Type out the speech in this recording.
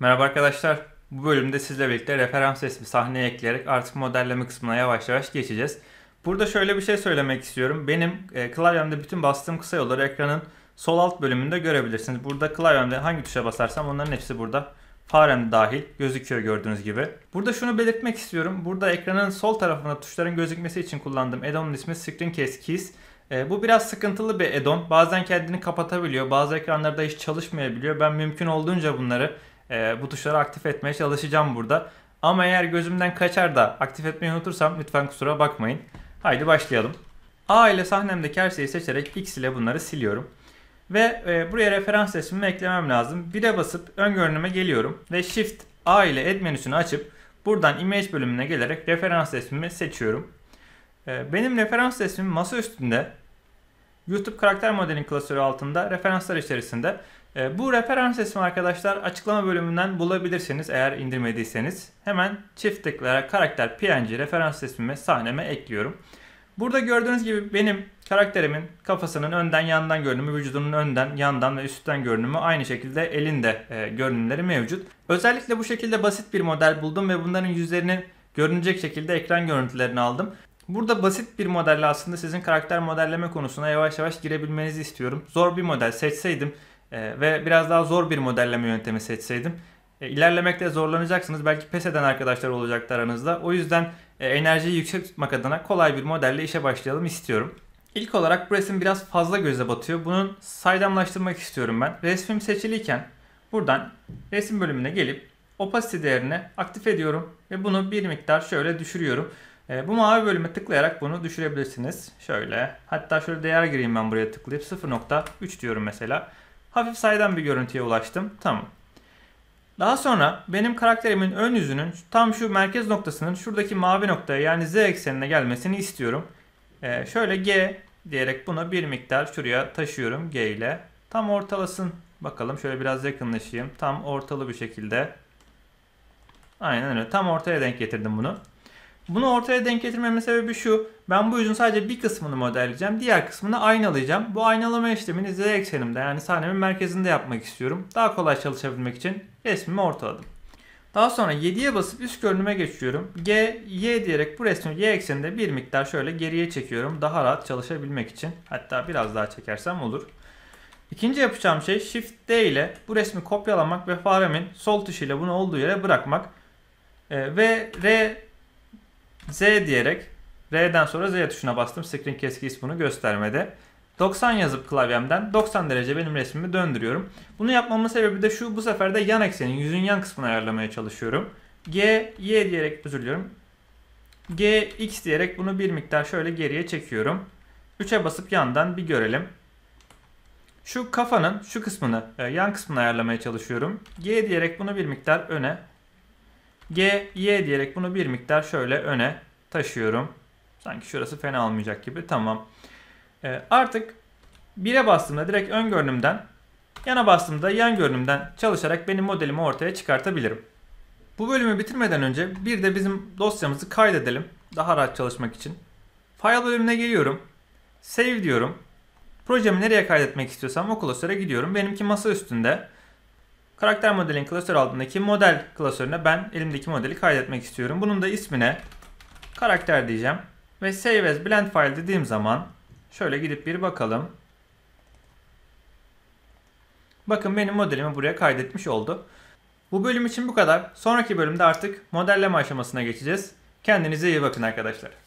Merhaba arkadaşlar. Bu bölümde sizle birlikte referans resmi sahneye ekleyerek artık modelleme kısmına yavaş yavaş geçeceğiz. Burada şöyle bir şey söylemek istiyorum. Benim e, klavyemde bütün bastığım kısa yolları ekranın sol alt bölümünde görebilirsiniz. Burada klavyemde hangi tuşa basarsam onların hepsi burada farem dahil gözüküyor gördüğünüz gibi. Burada şunu belirtmek istiyorum. Burada ekranın sol tarafında tuşların gözükmesi için kullandığım add ismi Screencast Keys. E, bu biraz sıkıntılı bir add Bazen kendini kapatabiliyor. Bazı ekranlarda hiç çalışmayabiliyor. Ben mümkün olduğunca bunları e, bu tuşları aktif etmeye çalışacağım burada. Ama eğer gözümden kaçar da aktif etmeyi unutursam lütfen kusura bakmayın. Haydi başlayalım. A ile sahnemdeki her şeyi seçerek X ile bunları siliyorum. Ve e, buraya referans resmimi eklemem lazım. 1'e basıp ön görünüme geliyorum. Ve Shift A ile Add menüsünü açıp buradan Image bölümüne gelerek referans resmimi seçiyorum. E, benim referans resmim masa üstünde YouTube karakter modelin klasörü altında referanslar içerisinde. Ee, bu referans ismi arkadaşlar açıklama bölümünden bulabilirsiniz eğer indirmediyseniz. Hemen çift tıklayarak karakter png referans ismimi sahneme ekliyorum. Burada gördüğünüz gibi benim karakterimin kafasının önden yandan görünümü, vücudunun önden yandan ve üstten görünümü aynı şekilde elinde e, görünümleri mevcut. Özellikle bu şekilde basit bir model buldum ve bunların yüzlerini görünecek şekilde ekran görüntülerini aldım. Burada basit bir modelle aslında sizin karakter modelleme konusuna yavaş yavaş girebilmenizi istiyorum. Zor bir model seçseydim ee, ve biraz daha zor bir modelleme yöntemi seçseydim e, ilerlemekte zorlanacaksınız. Belki pes eden arkadaşlar olacak aranızda. O yüzden e, enerjiyi yüksek tutmak adına kolay bir modelle işe başlayalım istiyorum. İlk olarak bu resim biraz fazla göze batıyor. Bunun saydamlaştırmak istiyorum ben. Resmim seçiliyken buradan resim bölümüne gelip opacity değerini aktif ediyorum ve bunu bir miktar şöyle düşürüyorum. E, bu mavi bölüme tıklayarak bunu düşürebilirsiniz. Şöyle hatta şöyle değer gireyim ben buraya tıklayıp 0.3 diyorum mesela hafif saydam bir görüntüye ulaştım. Tamam. Daha sonra benim karakterimin ön yüzünün tam şu merkez noktasının şuradaki mavi noktaya yani z eksenine gelmesini istiyorum. Ee, şöyle g diyerek bunu bir miktar şuraya taşıyorum g ile. Tam ortalasın bakalım. Şöyle biraz yakınlaşayım. Tam ortalı bir şekilde. Aynen öyle. Tam ortaya denk getirdim bunu. Bunu ortaya denk getirmemin sebebi şu. Ben bu yüzün sadece bir kısmını modelleyeceğim. Diğer kısmını aynalayacağım. Bu aynalama işlemini z eksenimde yani sahnemin merkezinde yapmak istiyorum. Daha kolay çalışabilmek için resmimi ortaladım. Daha sonra 7'ye basıp üst görünüme geçiyorum. G, Y diyerek bu resmi Y ekseninde bir miktar şöyle geriye çekiyorum. Daha rahat çalışabilmek için. Hatta biraz daha çekersem olur. İkinci yapacağım şey Shift D ile bu resmi kopyalamak ve faremin sol tuşuyla bunu olduğu yere bırakmak. Ee, ve R Z diyerek R'den sonra Z tuşuna bastım. Screen Cast bunu göstermedi. 90 yazıp klavyemden 90 derece benim resmimi döndürüyorum. Bunu yapmamın sebebi de şu bu sefer de yan eksenin yüzün yan kısmını ayarlamaya çalışıyorum. G, Y diyerek özür diliyorum. G, X diyerek bunu bir miktar şöyle geriye çekiyorum. 3'e basıp yandan bir görelim. Şu kafanın şu kısmını, e, yan kısmını ayarlamaya çalışıyorum. G diyerek bunu bir miktar öne G, Y diyerek bunu bir miktar şöyle öne taşıyorum. Sanki şurası fena olmayacak gibi. Tamam. Ee, artık 1'e bastığımda direkt ön görünümden, yana bastığımda yan görünümden çalışarak benim modelimi ortaya çıkartabilirim. Bu bölümü bitirmeden önce bir de bizim dosyamızı kaydedelim. Daha rahat çalışmak için. File bölümüne geliyorum. Save diyorum. Projemi nereye kaydetmek istiyorsam o klasöre gidiyorum. Benimki masa üstünde. Karakter modelin klasör altındaki model klasörüne ben elimdeki modeli kaydetmek istiyorum. Bunun da ismine karakter diyeceğim. Ve save as blend file dediğim zaman şöyle gidip bir bakalım. Bakın benim modelimi buraya kaydetmiş oldu. Bu bölüm için bu kadar. Sonraki bölümde artık modelleme aşamasına geçeceğiz. Kendinize iyi bakın arkadaşlar.